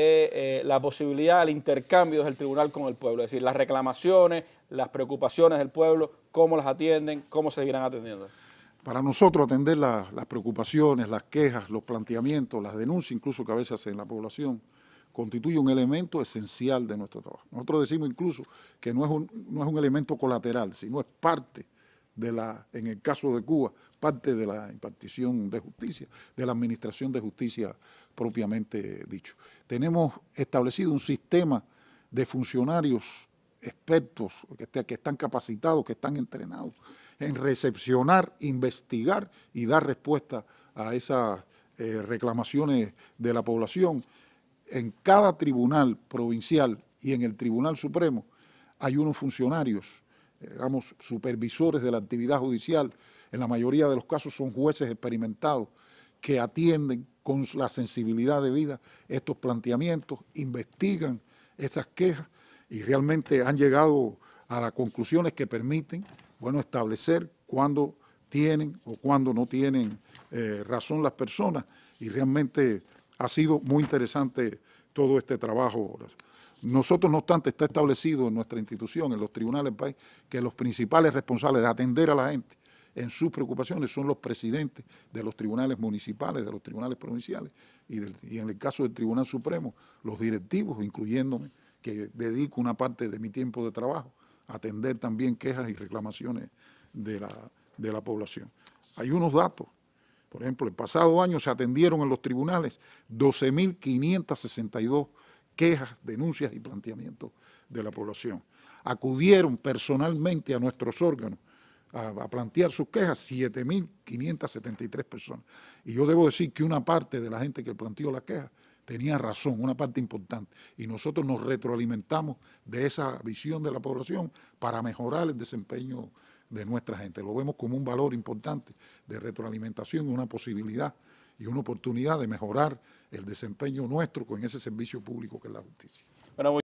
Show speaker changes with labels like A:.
A: Eh, la posibilidad del intercambio del tribunal con el pueblo, es decir, las reclamaciones, las preocupaciones del pueblo, cómo las atienden, cómo seguirán atendiendo. Para nosotros atender las, preocupaciones, las quejas, los planteamientos, las denuncias incluso que a veces hacen la población, constituye un elemento esencial de nuestro trabajo. Nosotros decimos incluso que no es un, no es un elemento colateral, sino es parte en el caso de Cuba, parte de la impartición de justicia, de la administración de justicia propiamente dicho. Tenemos establecido un sistema de funcionarios expertos que, están capacitados, que están entrenados en recepcionar, investigar y dar respuesta a esas eh, reclamaciones de la población. En cada tribunal provincial y en el Tribunal Supremo hay unos funcionarios digamos, supervisores de la actividad judicial, en la mayoría de los casos son jueces experimentados que atienden con la sensibilidad de vida estos planteamientos, investigan estas quejas y realmente han llegado a las conclusiones que permiten bueno, establecer cuándo tienen o cuándo no tienen eh, razón las personas y realmente ha sido muy interesante todo este trabajo. Nosotros, no obstante, está establecido en nuestra institución, en los tribunales del país, que los principales responsables de atender a la gente en sus preocupaciones son los presidentes de los tribunales municipales, de los tribunales provinciales y, en el caso del Tribunal Supremo, los directivos, incluyéndome, que dedico una parte de mi tiempo de trabajo a atender también quejas y reclamaciones de la, de la población. Hay unos datos por ejemplo, el pasado año se atendieron en los tribunales 12.562 quejas, denuncias y planteamientos de la población. Acudieron personalmente a nuestros órganos a, plantear sus quejas 7.573 personas. Y yo debo decir que una parte de la gente que planteó las quejas tenía razón, una parte importante. Y nosotros nos retroalimentamos de esa visión de la población para mejorar el desempeño de nuestra gente. Lo vemos como un valor importante de retroalimentación y una posibilidad y una oportunidad de mejorar el desempeño nuestro con ese servicio público que es la justicia.